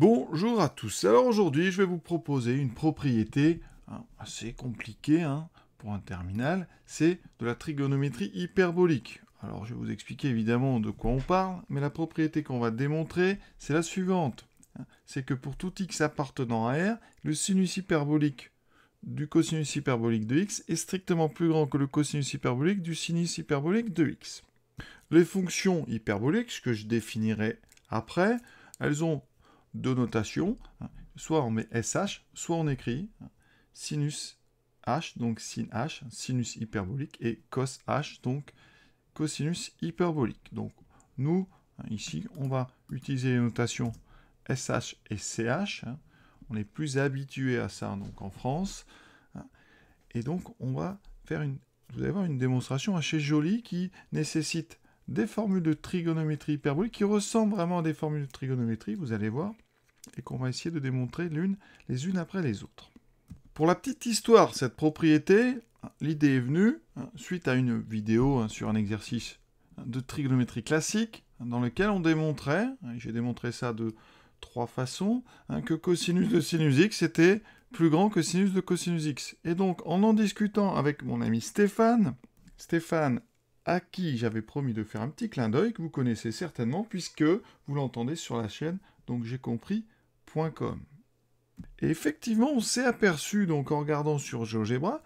Bonjour à tous. Alors aujourd'hui, je vais vous proposer une propriété hein, assez compliquée hein, pour un terminal, c'est de la trigonométrie hyperbolique. Alors je vais vous expliquer évidemment de quoi on parle, mais la propriété qu'on va démontrer, c'est la suivante. Hein. c'est que pour tout x appartenant à R, le sinus hyperbolique du cosinus hyperbolique de x est strictement plus grand que le cosinus hyperbolique du sinus hyperbolique de x. Les fonctions hyperboliques, ce que je définirai après, elles ont de notation. Hein, soit on met SH, soit on écrit hein, sinus H, donc sin H, sinus hyperbolique, et cos H, donc cosinus hyperbolique. Donc nous, hein, ici, on va utiliser les notations SH et CH. On est plus habitué à ça donc en France. Et donc on va faire une... Vous allez une démonstration assez jolie qui nécessite des formules de trigonométrie hyperbolique qui ressemblent vraiment à des formules de trigonométrie, vous allez voir, et qu'on va essayer de démontrer l'une, les unes après les autres. Pour la petite histoire, cette propriété, l'idée est venue hein, suite à une vidéo hein, sur un exercice hein, de trigonométrie classique, dans lequel on démontrait, j'ai démontré ça de trois façons, que cosinus de sinus x était plus grand que sinus de cosinus x. Et donc, en en discutant avec mon ami Stéphane, Stéphane à qui j'avais promis de faire un petit clin d'œil que vous connaissez certainement puisque vous l'entendez sur la chaîne donc j'ai compris.com. Et effectivement, on s'est aperçu donc en regardant sur GeoGebra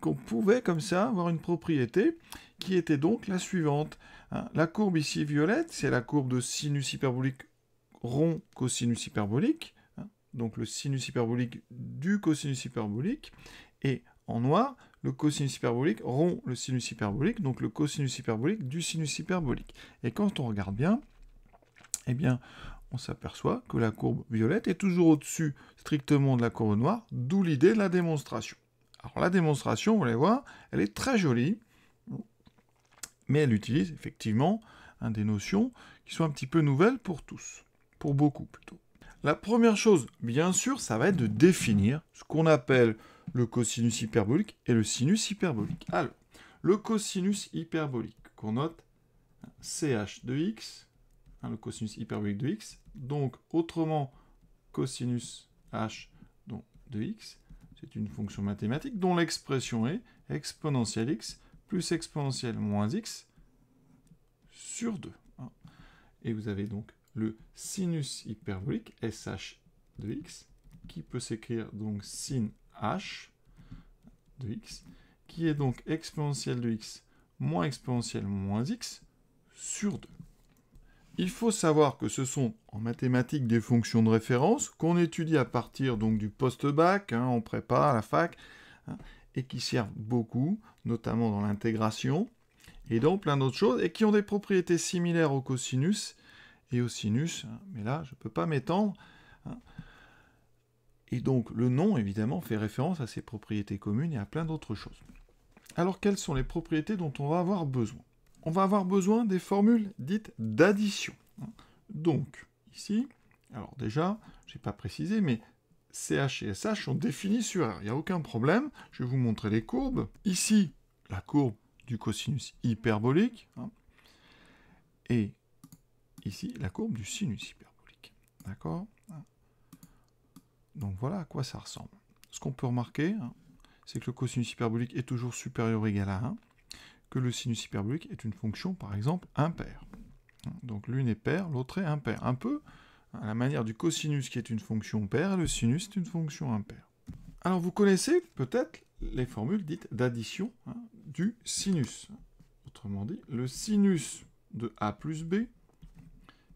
qu'on pouvait comme ça avoir une propriété qui était donc la suivante. Hein. la courbe ici violette, c'est la courbe de sinus hyperbolique rond cosinus hyperbolique, hein. donc le sinus hyperbolique du cosinus hyperbolique, et en noir, le cosinus hyperbolique rompt le sinus hyperbolique, donc le cosinus hyperbolique du sinus hyperbolique. Et quand on regarde bien, eh bien, on s'aperçoit que la courbe violette est toujours au-dessus strictement de la courbe noire, d'où l'idée de la démonstration. Alors la démonstration, vous allez voir, elle est très jolie, mais elle utilise effectivement des notions qui sont un petit peu nouvelles pour tous, pour beaucoup plutôt. La première chose, bien sûr, ça va être de définir ce qu'on appelle le cosinus hyperbolique et le sinus hyperbolique. Alors, le cosinus hyperbolique qu'on note ch de x, hein, le cosinus hyperbolique de x, donc autrement cosinus h de x, c'est une fonction mathématique dont l'expression est exponentielle x plus exponentielle moins x sur 2. Hein. Et vous avez donc le sinus hyperbolique sh de x qui peut s'écrire donc sin h de x, qui est donc exponentielle de x moins exponentielle moins x sur 2. Il faut savoir que ce sont en mathématiques des fonctions de référence qu'on étudie à partir donc du post-bac, on hein, prépare à la fac, hein, et qui servent beaucoup, notamment dans l'intégration, et dans plein d'autres choses, et qui ont des propriétés similaires au cosinus et au sinus, hein. mais là je ne peux pas m'étendre. Et donc le nom, évidemment, fait référence à ces propriétés communes et à plein d'autres choses. Alors quelles sont les propriétés dont on va avoir besoin On va avoir besoin des formules dites d'addition. Donc ici, alors déjà, je n'ai pas précisé, mais CH et SH sont définis sur R. Il n'y a aucun problème. Je vais vous montrer les courbes. Ici, la courbe du cosinus hyperbolique. Hein, et ici, la courbe du sinus hyperbolique. D'accord donc voilà à quoi ça ressemble. Ce qu'on peut remarquer, hein, c'est que le cosinus hyperbolique est toujours supérieur ou égal à 1, que le sinus hyperbolique est une fonction, par exemple, impaire. Donc l'une est paire, l'autre est impaire. Un peu à la manière du cosinus qui est une fonction paire, et le sinus est une fonction impaire. Alors vous connaissez peut-être les formules dites d'addition hein, du sinus. Autrement dit, le sinus de a plus b,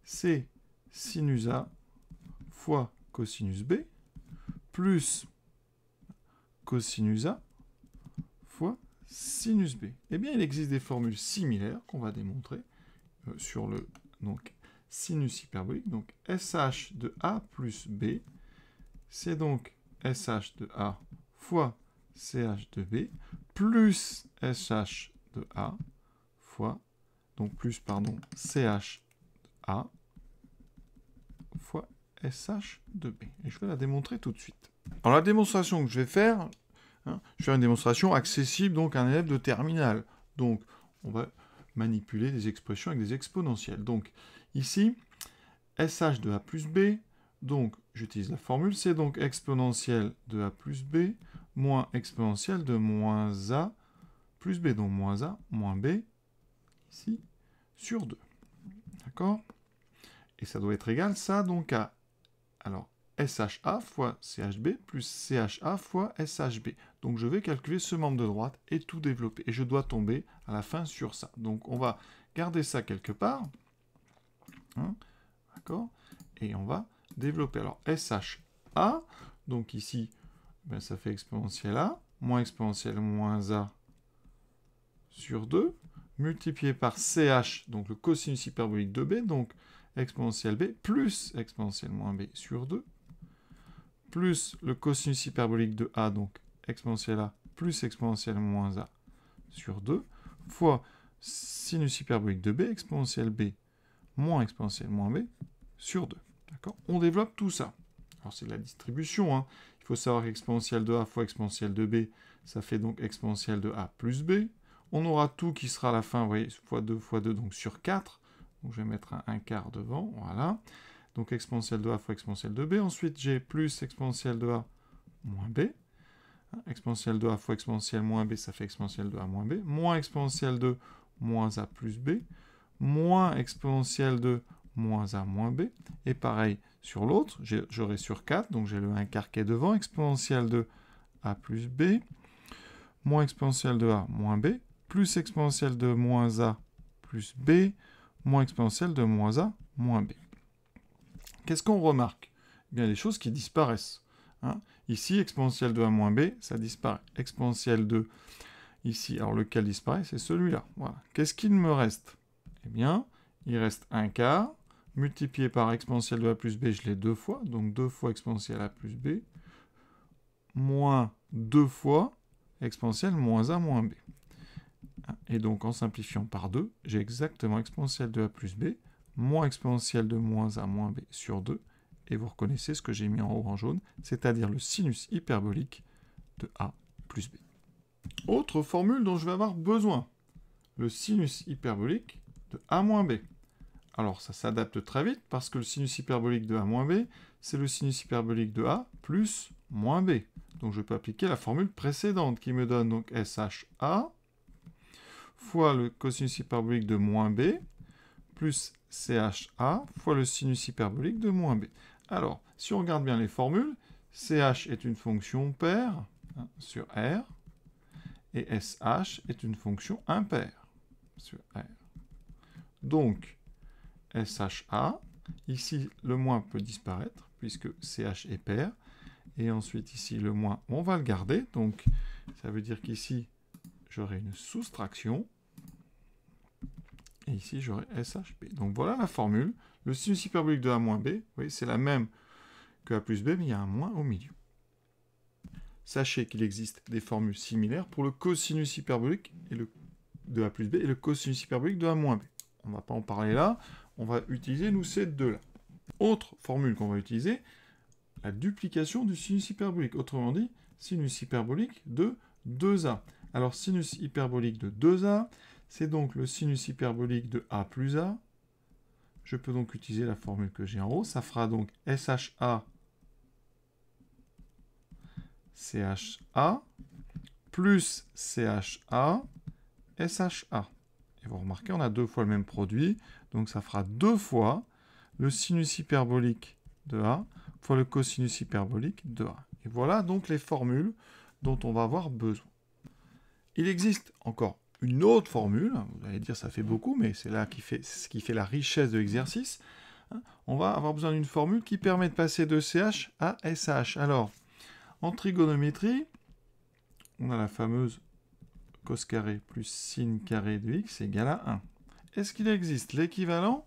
c'est sinus a fois cosinus b, plus cosinus A fois sinus B. Eh bien, il existe des formules similaires qu'on va démontrer euh, sur le donc, sinus hyperbolique. Donc, SH de A plus B, c'est donc SH de A fois CH de B plus SH de A fois, donc plus, pardon, CH de A fois SH de B. Et je vais la démontrer tout de suite. Alors, la démonstration que je vais faire, hein, je vais faire une démonstration accessible donc à un élève de terminale. Donc, on va manipuler des expressions avec des exponentielles. Donc, ici, SH de A plus B, donc j'utilise la formule, c'est donc exponentielle de A plus B moins exponentielle de moins A plus B, donc moins A moins B, ici, sur 2. D'accord Et ça doit être égal, ça, donc à... Alors, SHA fois CHB plus CHA fois SHB. Donc je vais calculer ce membre de droite et tout développer. Et je dois tomber à la fin sur ça. Donc on va garder ça quelque part. Hein, d'accord Et on va développer. Alors SHA, donc ici, ben, ça fait exponentielle A, moins exponentielle moins A sur 2, multiplié par CH, donc le cosinus hyperbolique de B, donc exponentielle B, plus exponentielle moins B sur 2, plus le cosinus hyperbolique de a, donc exponentielle a, plus exponentielle moins a sur 2, fois sinus hyperbolique de b, exponentielle b, moins exponentielle moins b, sur 2. D'accord On développe tout ça. Alors c'est de la distribution. Hein. Il faut savoir qu'exponentielle de a fois exponentielle de b, ça fait donc exponentielle de a plus b. On aura tout qui sera à la fin, vous voyez, fois 2 fois 2, donc sur 4. Donc je vais mettre un, un quart devant, voilà. Donc exponentielle de a fois exponentielle de b. Ensuite, j'ai plus exponentielle de a moins b. Exponentielle de a fois exponentielle moins b, ça fait exponentielle de a moins b. Moins exponentielle de moins a plus b. Moins exponentielle de moins a moins b. Et pareil sur l'autre, j'aurai sur 4, donc j'ai le 1 carqué devant, exponentielle de a plus b. Moins exponentielle de a moins b. Plus exponentielle de moins a plus b. Moins exponentielle de moins a moins b. Qu'est-ce qu'on remarque eh bien, des choses qui disparaissent. Hein. Ici, exponentielle de a moins b, ça disparaît. Exponentielle de ici, alors lequel disparaît C'est celui-là. Qu'est-ce qu'il me reste Eh bien, il reste un quart multiplié par exponentielle de a plus b, je l'ai deux fois, donc deux fois exponentielle a plus b, moins deux fois exponentielle moins a moins b. Et donc en simplifiant par 2, j'ai exactement exponentielle de a plus b, moins exponentielle de moins a moins b sur 2, et vous reconnaissez ce que j'ai mis en haut en jaune, c'est-à-dire le sinus hyperbolique de a plus b. Autre formule dont je vais avoir besoin, le sinus hyperbolique de a moins b. Alors ça s'adapte très vite parce que le sinus hyperbolique de a moins b, c'est le sinus hyperbolique de a plus moins b. Donc je peux appliquer la formule précédente qui me donne donc SHA fois le cosinus hyperbolique de moins b plus CHA fois le sinus hyperbolique de moins B. Alors, si on regarde bien les formules, CH est une fonction paire hein, sur R, et SH est une fonction impaire sur R. Donc, SHA, ici le moins peut disparaître, puisque CH est paire, et ensuite ici le moins, on va le garder, donc ça veut dire qu'ici, j'aurai une soustraction, et ici j'aurai SHB. Donc voilà la formule. Le sinus hyperbolique de A moins B, oui c'est la même que A plus B, mais il y a un moins au milieu. Sachez qu'il existe des formules similaires pour le cosinus hyperbolique et le, de A plus B et le cosinus hyperbolique de A moins B. On ne va pas en parler là, on va utiliser nous ces deux-là. Autre formule qu'on va utiliser, la duplication du sinus hyperbolique. Autrement dit, sinus hyperbolique de 2A. Alors sinus hyperbolique de 2A, c'est donc le sinus hyperbolique de A plus A. Je peux donc utiliser la formule que j'ai en haut. Ça fera donc SHA CHA plus CHA SHA. Et vous remarquez, on a deux fois le même produit. Donc ça fera deux fois le sinus hyperbolique de A fois le cosinus hyperbolique de A. Et voilà donc les formules dont on va avoir besoin. Il existe encore une autre formule, hein, vous allez dire ça fait beaucoup, mais c'est là qui fait, ce qui fait la richesse de l'exercice, hein. on va avoir besoin d'une formule qui permet de passer de CH à SH. Alors, en trigonométrie, on a la fameuse cos carré plus sin carré de x égale à 1. Est-ce qu'il existe l'équivalent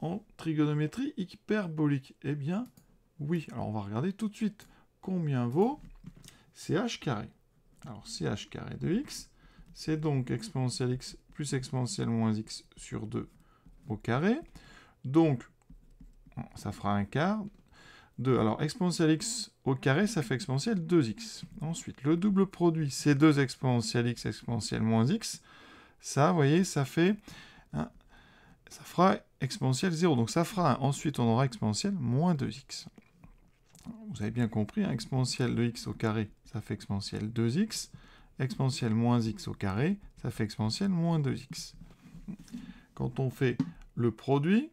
en trigonométrie hyperbolique Eh bien, oui. Alors, on va regarder tout de suite combien vaut CH carré. Alors, CH carré de x, c'est donc exponentielle x plus exponentielle moins x sur 2 au carré. Donc, ça fera un quart. De, alors, exponentielle x au carré, ça fait exponentielle 2x. Ensuite, le double produit, c'est 2 exponentielle x exponentielle moins x. Ça, vous voyez, ça fait... ça fera exponentielle 0. Donc ça fera 1. Ensuite, on aura exponentielle moins 2x. Vous avez bien compris, hein, exponentielle de x au carré, ça fait exponentielle 2x exponentielle moins x au carré, ça fait exponentielle moins 2x. Quand on fait le produit,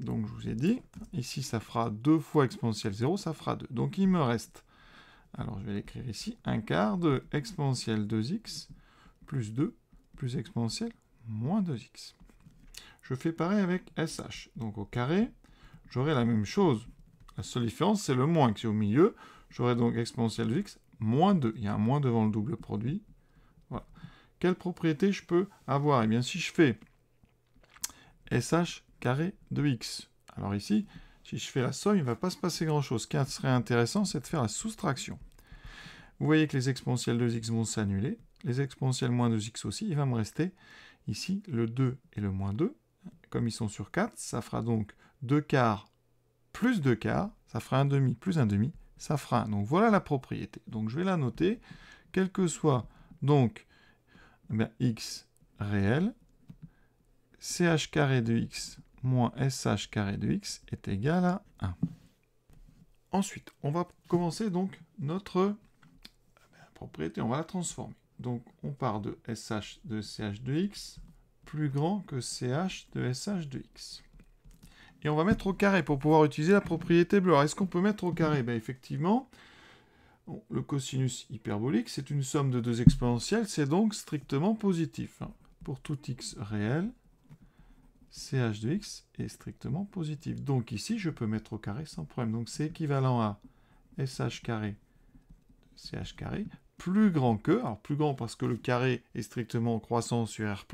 donc je vous ai dit, ici ça fera 2 fois exponentielle 0, ça fera 2. Donc il me reste, alors je vais l'écrire ici, un quart de exponentielle 2x plus 2 plus exponentielle moins 2x. Je fais pareil avec SH. Donc au carré, j'aurai la même chose. La seule différence, c'est le moins qui est au milieu. J'aurai donc exponentielle 2 x moins 2. Il y a un moins devant le double produit. Quelle propriété je peux avoir et eh bien, si je fais SH carré de x, alors ici, si je fais la somme, il ne va pas se passer grand-chose. Ce qui serait intéressant, c'est de faire la soustraction. Vous voyez que les exponentielles 2 x vont s'annuler. Les exponentielles moins 2x aussi. Il va me rester ici le 2 et le moins 2. Comme ils sont sur 4, ça fera donc 2 quarts plus 2 quarts. Ça fera 1 demi plus 1 demi ça fera. Donc voilà la propriété. Donc je vais la noter, quel que soit donc eh x réel, ch carré de x moins sh carré de x est égal à 1. Ensuite, on va commencer donc notre eh propriété, on va la transformer. Donc on part de sh de ch de x plus grand que ch de sh de x. Et on va mettre au carré pour pouvoir utiliser la propriété bleue. Est-ce qu'on peut mettre au carré ben, Effectivement, le cosinus hyperbolique, c'est une somme de deux exponentielles, c'est donc strictement positif. Hein. Pour tout x réel, ch de x est strictement positif. Donc ici, je peux mettre au carré sans problème. Donc c'est équivalent à sh carré ch carré plus grand que, alors plus grand parce que le carré est strictement croissant sur R+,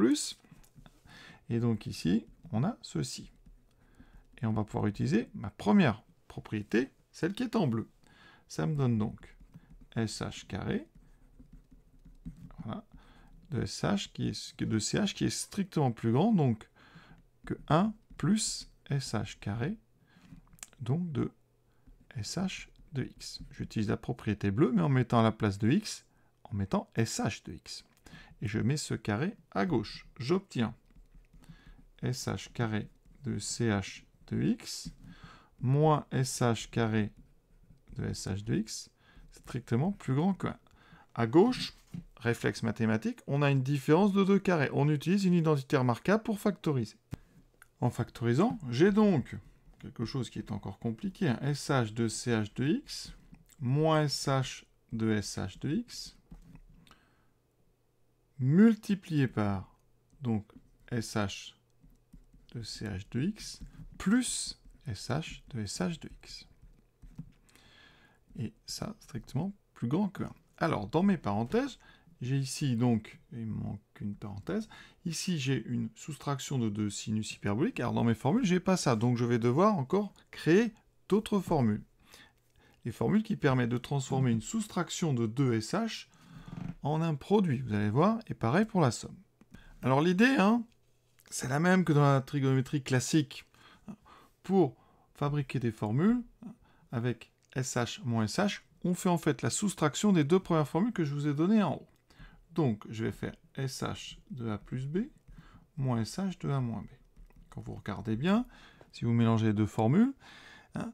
et donc ici, on a ceci et on va pouvoir utiliser ma première propriété, celle qui est en bleu. Ça me donne donc SH carré de, SH qui de CH qui est strictement plus grand donc que 1 plus SH carré, donc de SH de x. J'utilise la propriété bleue, mais en mettant à la place de x, en mettant SH de x. Et je mets ce carré à gauche. J'obtiens SH carré de CH de x moins sh carré de sh de x strictement plus grand que 1. À gauche, réflexe mathématique, on a une différence de 2 carrés. On utilise une identité remarquable pour factoriser. En factorisant, j'ai donc quelque chose qui est encore compliqué, sh de ch de x moins sh de sh de x multiplié par donc sh de ch de x plus SH de SH de X. Et ça, strictement plus grand que 1. Alors, dans mes parenthèses, j'ai ici donc, il me manque une parenthèse, ici j'ai une soustraction de deux sinus hyperboliques, alors dans mes formules, j'ai pas ça, donc je vais devoir encore créer d'autres formules. Les formules qui permettent de transformer une soustraction de 2 SH en un produit, vous allez voir, et pareil pour la somme. Alors l'idée, hein, c'est la même que dans la trigonométrie classique pour fabriquer des formules avec SH SH, on fait en fait la soustraction des deux premières formules que je vous ai données en haut. Donc, je vais faire SH de A plus B moins SH de A moins B. Quand vous regardez bien, si vous mélangez les deux formules, hein,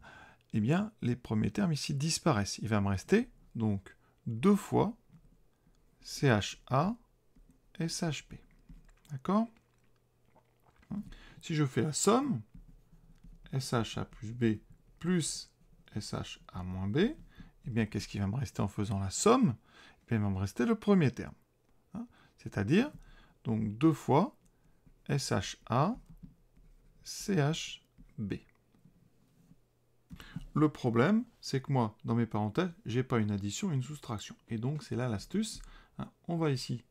eh bien, les premiers termes ici disparaissent. Il va me rester donc deux fois CHA SHP. D'accord Si je fais la somme, SH A plus B plus SH A moins B, eh bien, qu'est-ce qui va me rester en faisant la somme eh Il va me rester le premier terme. Hein. C'est-à-dire, donc, deux fois SHA B. Le problème, c'est que moi, dans mes parenthèses, j'ai pas une addition, une soustraction. Et donc, c'est là l'astuce. Hein. on va ici,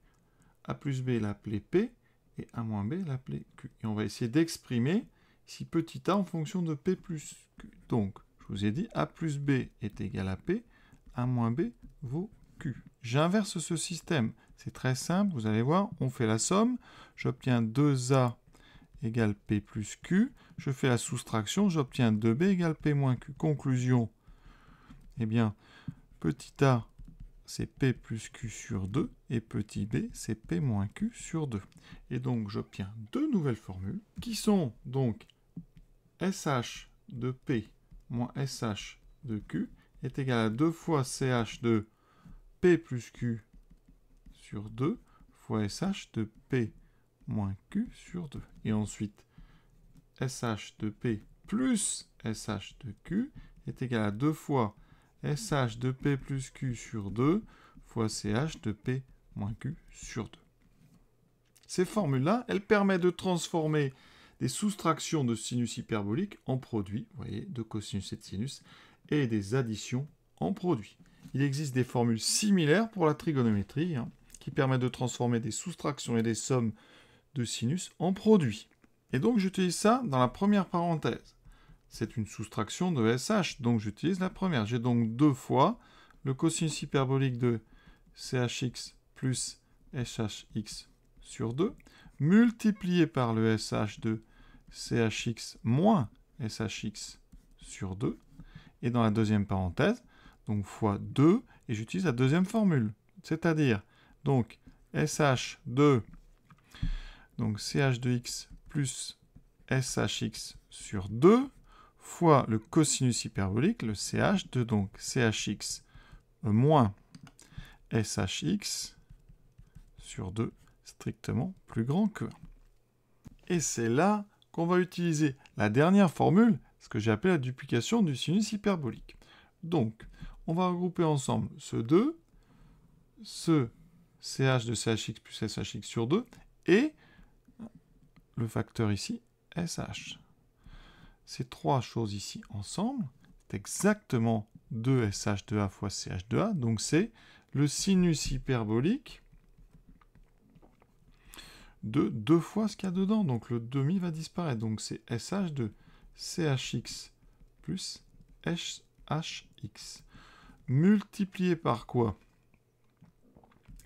A plus B l'appeler P, et A moins B l'appeler Q. Et on va essayer d'exprimer si petit a en fonction de P plus Q. Donc, je vous ai dit A plus B est égal à P, A moins B vaut Q. J'inverse ce système. C'est très simple, vous allez voir, on fait la somme, j'obtiens 2A égale P plus Q, je fais la soustraction, j'obtiens 2B égale P moins Q. Conclusion, eh bien, petit a, c'est P plus Q sur 2, et petit b, c'est P moins Q sur 2. Et donc, j'obtiens deux nouvelles formules, qui sont donc SH de P moins SH de Q est égal à 2 fois CH de P plus Q sur 2 fois SH de P moins Q sur 2. Et ensuite, SH de P plus SH de Q est égal à 2 fois SH de P plus Q sur 2 fois CH de P moins Q sur 2. Ces formules-là, elles permettent de transformer des soustractions de sinus hyperboliques en produits, vous voyez, de cosinus et de sinus, et des additions en produits. Il existe des formules similaires pour la trigonométrie, hein, qui permettent de transformer des soustractions et des sommes de sinus en produits. Et donc j'utilise ça dans la première parenthèse. C'est une soustraction de SH, donc j'utilise la première. J'ai donc deux fois le cosinus hyperbolique de CHX plus SHX sur 2, multiplié par le SH de CHX moins SHX sur 2. Et dans la deuxième parenthèse, donc fois 2, et j'utilise la deuxième formule. C'est-à-dire, donc, SH2, donc CH2X plus SHX sur 2, fois le cosinus hyperbolique, le CH 2 donc CHX moins SHX sur 2 strictement plus grand que 1. Et c'est là qu'on va utiliser la dernière formule, ce que j'ai appelé la duplication du sinus hyperbolique. Donc, on va regrouper ensemble ce 2, ce ch de chx plus shx sur 2, et le facteur ici, sh. Ces trois choses ici ensemble, c'est exactement 2sh de a fois ch de a, donc c'est le sinus hyperbolique de deux fois ce qu'il y a dedans. Donc le demi va disparaître. Donc c'est SH de CHX plus SHX. Multiplié par quoi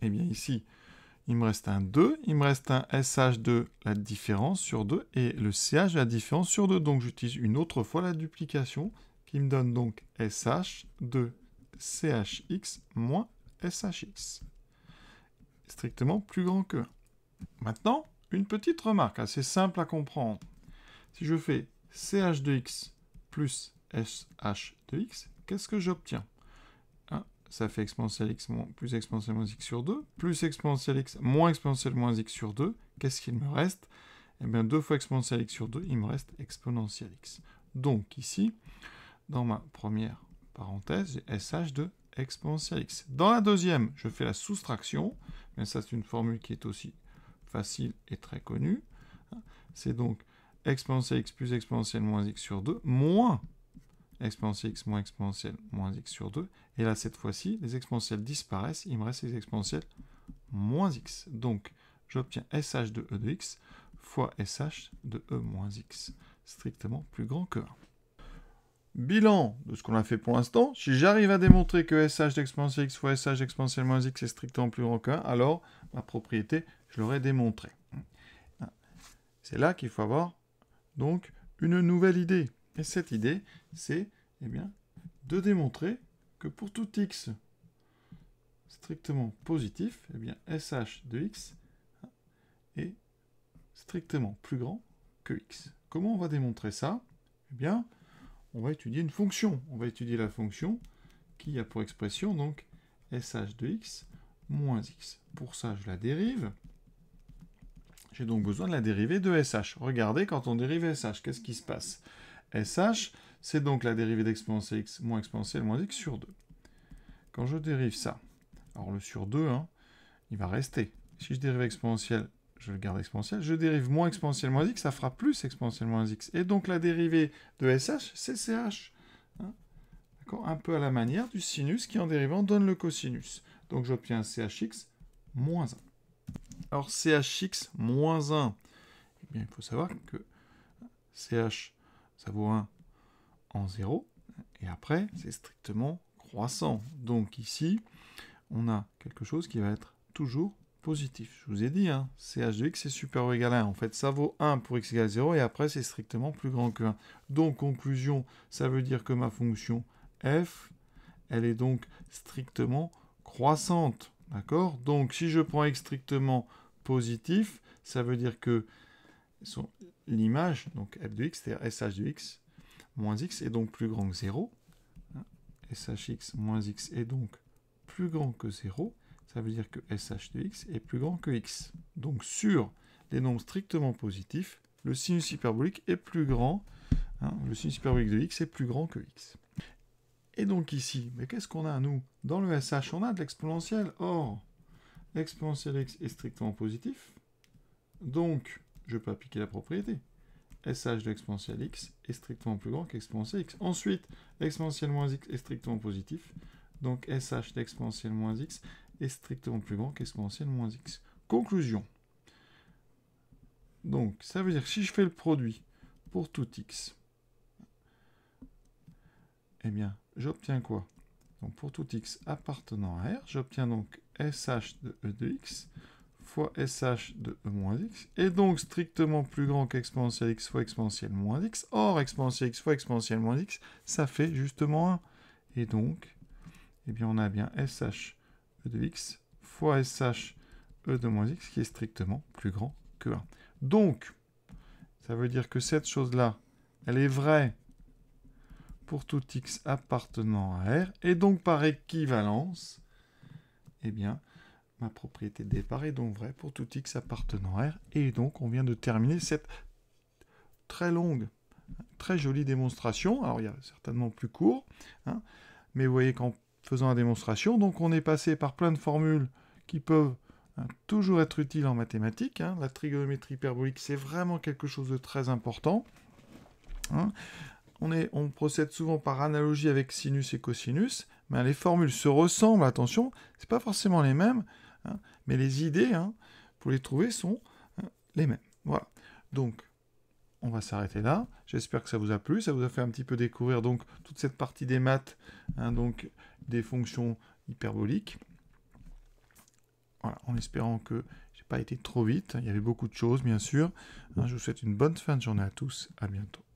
Eh bien ici, il me reste un 2, il me reste un SH de la différence sur 2 et le CH de la différence sur 2. Donc j'utilise une autre fois la duplication qui me donne donc SH de CHX moins SHX. Strictement plus grand que 1. Maintenant, une petite remarque assez simple à comprendre. Si je fais ch de x plus sh de x, qu'est-ce que j'obtiens Ça fait exponentielle x plus exponentielle moins x sur 2, plus exponentielle x moins exponentielle moins x sur 2. Qu'est-ce qu'il me reste Eh bien, 2 fois exponentielle x sur 2, il me reste exponentielle x. Donc ici, dans ma première parenthèse, j'ai sh de exponentielle x. Dans la deuxième, je fais la soustraction, mais ça c'est une formule qui est aussi facile et très connu. C'est donc exponentielle x plus exponentielle moins x sur 2, moins exponentielle x moins exponentielle moins x sur 2. Et là, cette fois-ci, les exponentielles disparaissent, il me reste les exponentielles moins x. Donc, j'obtiens SH de E de x fois SH de E moins x, strictement plus grand que 1. Bilan de ce qu'on a fait pour l'instant, si j'arrive à démontrer que SH d'exponentielle x fois SH d'exponentielle moins x est strictement plus grand que 1, alors ma propriété je l'aurais démontré. C'est là qu'il faut avoir donc une nouvelle idée. Et cette idée, c'est eh bien, de démontrer que pour tout x strictement positif, eh bien, SH de x est strictement plus grand que x. Comment on va démontrer ça Eh bien, on va étudier une fonction. On va étudier la fonction qui a pour expression donc SH de x moins x. Pour ça, je la dérive. J'ai donc besoin de la dérivée de SH. Regardez, quand on dérive SH, qu'est-ce qui se passe SH, c'est donc la dérivée d'exponentielle x moins exponentielle moins x sur 2. Quand je dérive ça, alors le sur 2, hein, il va rester. Si je dérive exponentielle, je le garde exponentielle. Je dérive moins exponentielle moins x, ça fera plus exponentielle moins x. Et donc la dérivée de SH, c'est CH. Hein. Un peu à la manière du sinus qui, en dérivant, donne le cosinus. Donc j'obtiens CHX moins 1. Alors CHX moins 1, eh bien, il faut savoir que CH, ça vaut 1 en 0, et après, c'est strictement croissant. Donc ici, on a quelque chose qui va être toujours positif. Je vous ai dit, hein, CH de x est supérieur ou égal à 1. En fait, ça vaut 1 pour x égale 0, et après, c'est strictement plus grand que 1. Donc, conclusion, ça veut dire que ma fonction f, elle est donc strictement croissante. D'accord Donc, si je prends x strictement positif, ça veut dire que l'image, donc f de x, c'est-à-dire sh de x, moins x est donc plus grand que 0. Hein, shx moins x est donc plus grand que 0. Ça veut dire que sh de x est plus grand que x. Donc sur les nombres strictement positifs, le sinus hyperbolique est plus grand, hein, le sinus hyperbolique de x est plus grand que x. Et donc ici, mais qu'est-ce qu'on a nous Dans le SH, on a de l'exponentielle. Or, Exponentiel x est strictement positif. Donc, je peux appliquer la propriété. SH de exponentiel x est strictement plus grand qu'exponentiel x. Ensuite, exponentiel moins x est strictement positif. Donc SH d'exponentiel moins x est strictement plus grand qu'exponentiel moins x. Conclusion. Donc, ça veut dire si je fais le produit pour tout x, eh bien, j'obtiens quoi Donc, pour tout x appartenant à R, j'obtiens donc SH de E de x fois SH de E moins x, est donc strictement plus grand qu'exponentielle x fois exponentielle moins x. Or, exponentielle x fois exponentielle moins x, ça fait justement 1. Et donc, eh bien, on a bien SH E de x fois SH E de moins x qui est strictement plus grand que 1. Donc, ça veut dire que cette chose-là, elle est vraie pour tout x appartenant à R, et donc par équivalence, eh bien, ma propriété de départ est donc vraie pour tout x appartenant à R. Et donc, on vient de terminer cette très longue, très jolie démonstration. Alors, il y a certainement plus court, hein. mais vous voyez qu'en faisant la démonstration, donc on est passé par plein de formules qui peuvent hein, toujours être utiles en mathématiques. Hein. La trigonométrie hyperbolique, c'est vraiment quelque chose de très important. on procède souvent par analogie avec sinus et cosinus, les formules se ressemblent, attention, ce pas forcément les mêmes, hein, mais les idées, hein, pour les trouver, sont hein, les mêmes. Voilà. Donc, on va s'arrêter là. J'espère que ça vous a plu, ça vous a fait un petit peu découvrir donc toute cette partie des maths, donc des fonctions hyperboliques. Voilà, en espérant que je n'ai pas été trop vite. Il y avait beaucoup de choses, bien sûr. je vous souhaite une bonne fin de journée à tous. À bientôt.